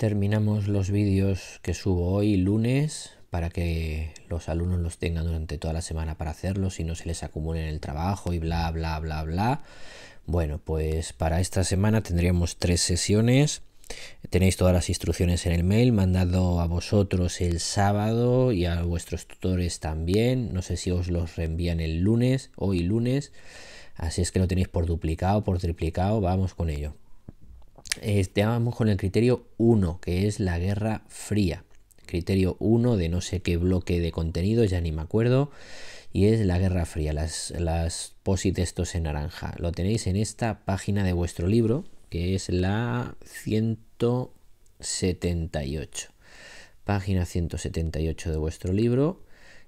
terminamos los vídeos que subo hoy lunes para que los alumnos los tengan durante toda la semana para hacerlos y no se les acumule el trabajo y bla, bla, bla, bla. Bueno, pues para esta semana tendríamos tres sesiones. Tenéis todas las instrucciones en el mail, mandado a vosotros el sábado y a vuestros tutores también. No sé si os los reenvían el lunes, hoy lunes. Así es que lo tenéis por duplicado, por triplicado. Vamos con ello vamos con el criterio 1, que es la Guerra Fría. Criterio 1 de no sé qué bloque de contenido, ya ni me acuerdo. Y es la Guerra Fría, las, las posit estos en naranja. Lo tenéis en esta página de vuestro libro, que es la 178. Página 178 de vuestro libro.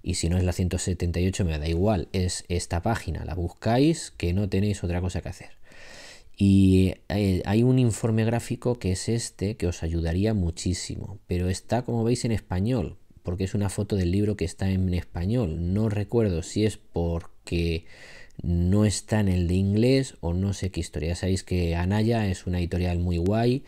Y si no es la 178, me da igual, es esta página. La buscáis, que no tenéis otra cosa que hacer. Y eh, hay un informe gráfico que es este, que os ayudaría muchísimo, pero está, como veis, en español, porque es una foto del libro que está en español. No recuerdo si es porque no está en el de inglés o no sé qué historia. sabéis que Anaya es una editorial muy guay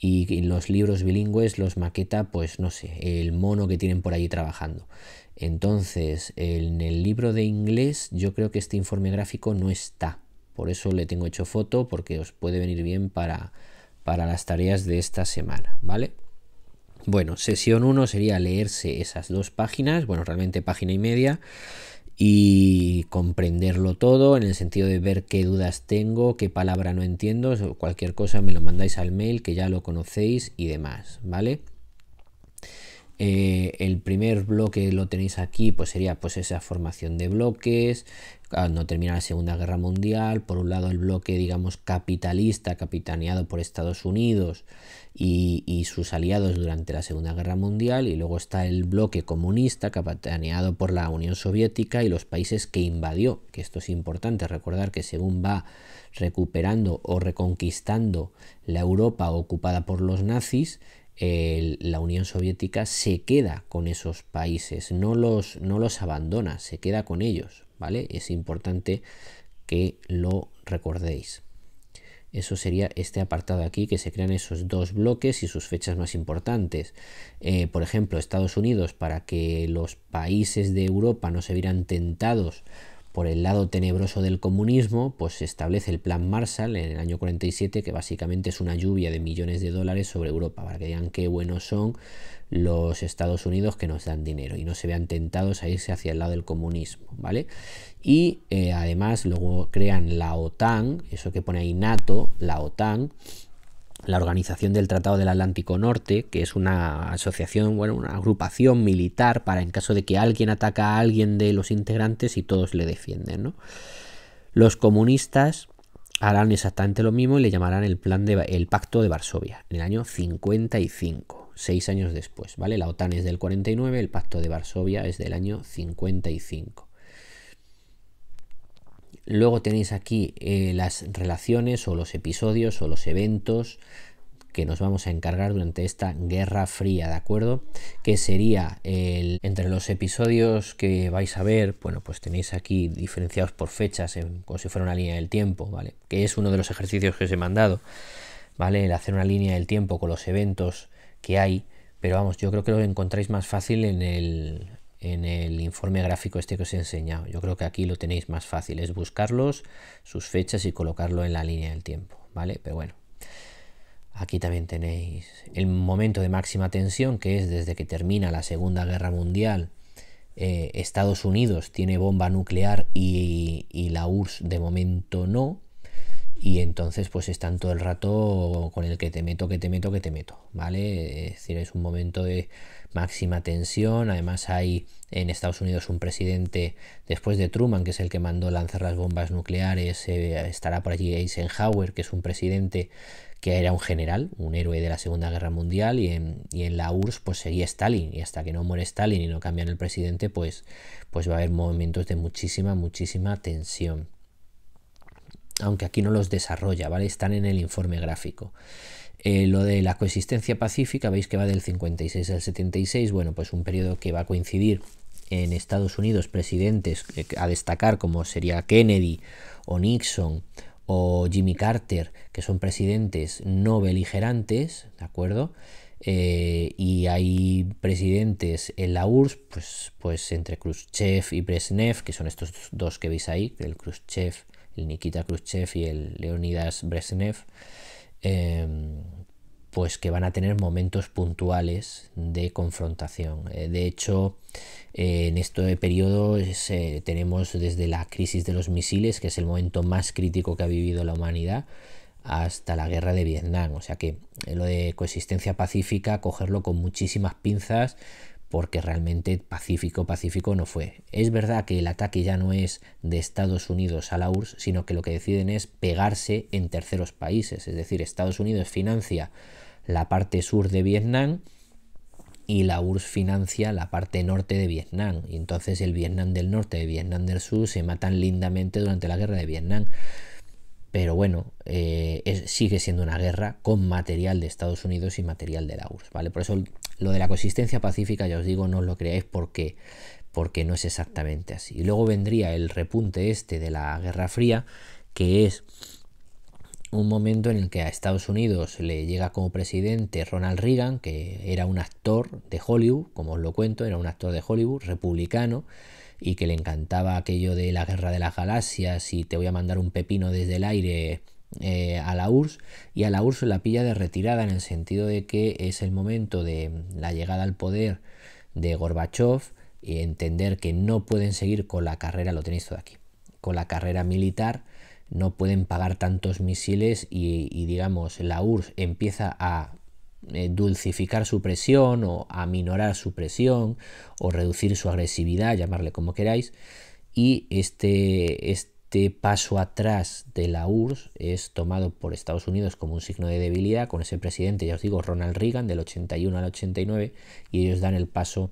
y los libros bilingües los maqueta, pues no sé, el mono que tienen por allí trabajando. Entonces, en el libro de inglés yo creo que este informe gráfico no está. Por eso le tengo hecho foto porque os puede venir bien para, las tareas de esta semana, ¿vale? Bueno, sesión 1 sería leerse esas dos páginas, bueno, realmente página y media, y comprenderlo todo en el sentido de ver qué dudas tengo, qué palabra no entiendo, cualquier cosa me lo mandáis al mail que ya lo conocéis y demás, ¿vale? Eh, el primer bloque lo tenéis aquí, pues sería pues esa formación de bloques, cuando ah, termina la Segunda Guerra Mundial, por un lado el bloque, digamos, capitalista, capitaneado por Estados Unidos y, sus aliados durante la Segunda Guerra Mundial, y luego está el bloque comunista, capitaneado por la Unión Soviética y los países que invadió, que esto es importante recordar que según va recuperando o reconquistando la Europa ocupada por los nazis, la Unión Soviética se queda con esos países, no no los abandona, se queda con ellos. ¿vale? Es importante que lo recordéis. Eso sería este apartado aquí, que se crean esos dos bloques y sus fechas más importantes. Eh, por ejemplo, Estados Unidos, para que los países de Europa no se vieran tentados por el lado tenebroso del comunismo, pues se establece el Plan Marshall en el año 47, que básicamente es una lluvia de millones de dólares sobre Europa, para que digan qué buenos son los Estados Unidos que nos dan dinero y no se vean tentados a irse hacia el lado del comunismo, ¿vale? Y eh, además luego crean la OTAN, eso que pone ahí NATO, la OTAN, la Organización del Tratado del Atlántico Norte, que es una asociación, bueno, una agrupación militar para en caso de que alguien ataca a alguien de los integrantes y todos le defienden, ¿no? Los comunistas harán exactamente lo mismo y le llamarán el, plan de, el Pacto de Varsovia, en el año 55, seis años después, ¿vale? La OTAN es del 49, el Pacto de Varsovia es del año 55. Luego tenéis aquí eh, las relaciones o los episodios o los eventos que nos vamos a encargar durante esta Guerra Fría, ¿de acuerdo? Que sería el, entre los episodios que vais a ver, bueno, pues tenéis aquí diferenciados por fechas, como si fuera una línea del tiempo, ¿vale? Que es uno de los ejercicios que os he mandado, ¿vale? El hacer una línea del tiempo con los eventos que hay, pero vamos, yo creo que lo encontráis más fácil en el, en el informe gráfico este que os he enseñado. Yo creo que aquí lo tenéis más fácil, es buscarlos, sus fechas y colocarlo en la línea del tiempo, ¿vale? Pero bueno, aquí también tenéis el momento de máxima tensión, que es desde que termina la Segunda Guerra Mundial. Eh, Estados Unidos tiene bomba nuclear y, y la URSS de momento no y entonces pues están todo el rato con el que te meto, que te meto, que te meto, ¿vale? Es decir, es un momento de máxima tensión, además hay en Estados Unidos un presidente después de Truman, que es el que mandó lanzar las bombas nucleares, eh, estará por allí Eisenhower, que es un presidente que era un general, un héroe de la Segunda Guerra Mundial, y en, la URSS pues seguía Stalin, y hasta que no muere Stalin y no cambian el presidente, pues, pues va a haber momentos de muchísima, muchísima tensión aunque aquí no los desarrolla, ¿vale? Están en el informe gráfico. Eh, lo de la coexistencia pacífica, veis que va del 56 al 76, bueno, pues un periodo que va a coincidir en Estados Unidos presidentes eh, a destacar como sería Kennedy o Nixon o Jimmy Carter, que son presidentes no beligerantes, ¿de acuerdo? Eh, y hay presidentes en la URSS, pues, pues entre Khrushchev y Brezhnev, que son estos dos que veis ahí, el Khrushchev Nikita Khrushchev y el Leonidas Brezhnev, em, pues que van a tener momentos puntuales de confrontación. Eh, de hecho, eh, en este periodo eh, tenemos desde la crisis de los misiles, que es el momento más crítico que ha vivido la humanidad, hasta la guerra de Vietnam. O sea que lo de coexistencia pacífica, cogerlo con muchísimas pinzas, porque realmente pacífico, pacífico no fue. Es verdad que el ataque ya no es de Estados Unidos a la URSS, sino que lo que deciden es pegarse en terceros países, es decir, Estados Unidos financia la parte sur de Vietnam y la URSS financia la parte norte de Vietnam. Y entonces el Vietnam del norte y el Vietnam del sur se matan lindamente durante la guerra de Vietnam. Pero bueno, eh, sigue siendo una guerra con material de Estados Unidos y material de la URSS, ¿vale? Por eso lo de la consistencia pacífica, ya os digo, no os lo creáis porque, porque no es exactamente así. Y luego vendría el repunte este de la Guerra Fría, que es un momento en el que a Estados Unidos le llega como presidente Ronald Reagan, que era un actor de Hollywood, como os lo cuento, era un actor de Hollywood, republicano, y que le encantaba aquello de la guerra de las galaxias y te voy a mandar un pepino desde el aire eh, a la URSS y a la URSS la pilla de retirada en el sentido de que es el momento de la llegada al poder de Gorbachev y entender que no pueden seguir con la carrera, lo tenéis todo aquí, con la carrera militar, no pueden pagar tantos misiles y, digamos, la URSS empieza a eh, dulcificar su presión o a minorar su presión o reducir su agresividad, llamarle como queráis, y este, este este paso atrás de la URSS es tomado por Estados Unidos como un signo de debilidad con ese presidente, ya os digo, Ronald Reagan, del 81 al 89, y ellos dan el paso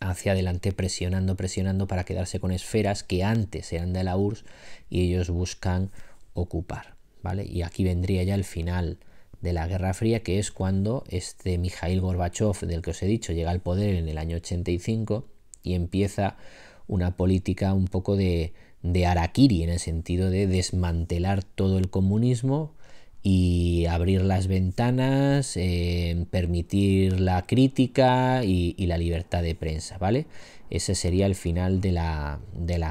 hacia adelante presionando, presionando para quedarse con esferas que antes eran de la URSS y ellos buscan ocupar. ¿vale? Y aquí vendría ya el final de la Guerra Fría, que es cuando este Mikhail Gorbachev, del que os he dicho, llega al poder en el año 85 y empieza una política un poco de de Arakiri, en el sentido de desmantelar todo el comunismo y abrir las ventanas, eh, permitir la crítica y, la libertad de prensa, ¿vale? Ese sería el final de la,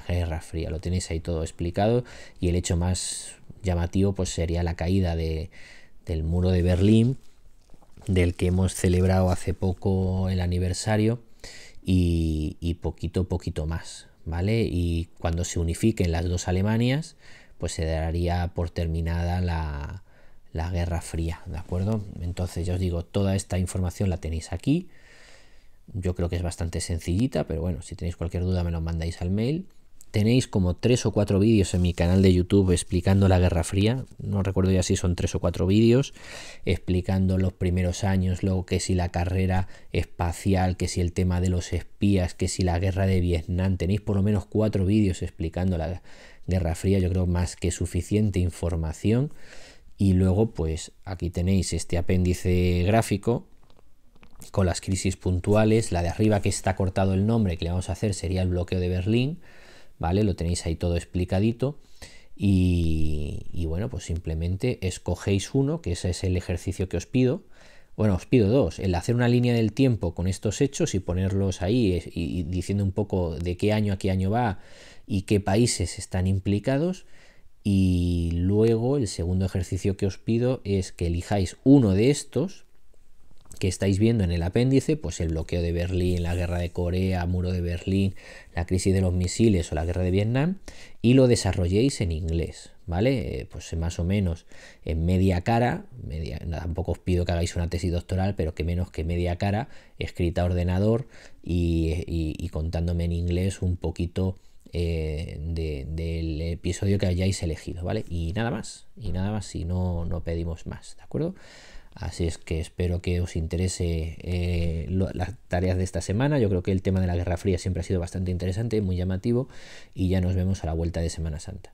Guerra Fría, lo tenéis ahí todo explicado y el hecho más llamativo pues sería la caída del muro de Berlín, del que hemos celebrado hace poco el aniversario y, y poquito, poquito más. ¿vale? Y cuando se unifiquen las dos Alemanias, pues se daría por terminada la, la Guerra Fría, ¿de acuerdo? Entonces, ya os digo, toda esta información la tenéis aquí. Yo creo que es bastante sencillita, pero bueno, si tenéis cualquier duda me lo mandáis al mail. Tenéis como tres o cuatro vídeos en mi canal de YouTube explicando la Guerra Fría. No recuerdo ya si son tres o cuatro vídeos explicando los primeros años, luego que si la carrera espacial, que si el tema de los espías, que si la guerra de Vietnam. Tenéis por lo menos cuatro vídeos explicando la Guerra Fría. Yo creo más que suficiente información. Y luego, pues aquí tenéis este apéndice gráfico con las crisis puntuales. La de arriba que está cortado el nombre que le vamos a hacer sería el bloqueo de Berlín. ¿vale? Lo tenéis ahí todo explicadito. Y, bueno, pues simplemente escogéis uno, que ese es el ejercicio que os pido. Bueno, os pido dos, el hacer una línea del tiempo con estos hechos y ponerlos ahí eh, y diciendo un poco de qué año a qué año va y qué países están implicados. Y luego el segundo ejercicio que os pido es que elijáis uno de estos, que estáis viendo en el apéndice, pues el bloqueo de Berlín, la guerra de Corea, muro de Berlín, la crisis de los misiles o la guerra de Vietnam, y lo desarrolléis en inglés, ¿vale? Eh, pues más o menos en media cara, tampoco os pido que hagáis una tesis doctoral, pero que menos que media cara, escrita a ordenador y, contándome en inglés un poquito eh, del episodio que hayáis elegido, ¿vale? Y nada más, y nada más, si no, no pedimos más, ¿de acuerdo? Así es que espero que os interese eh, las tareas de esta semana. Yo creo que el tema de la Guerra Fría siempre ha sido bastante interesante, muy llamativo y ya nos vemos a la vuelta de Semana Santa.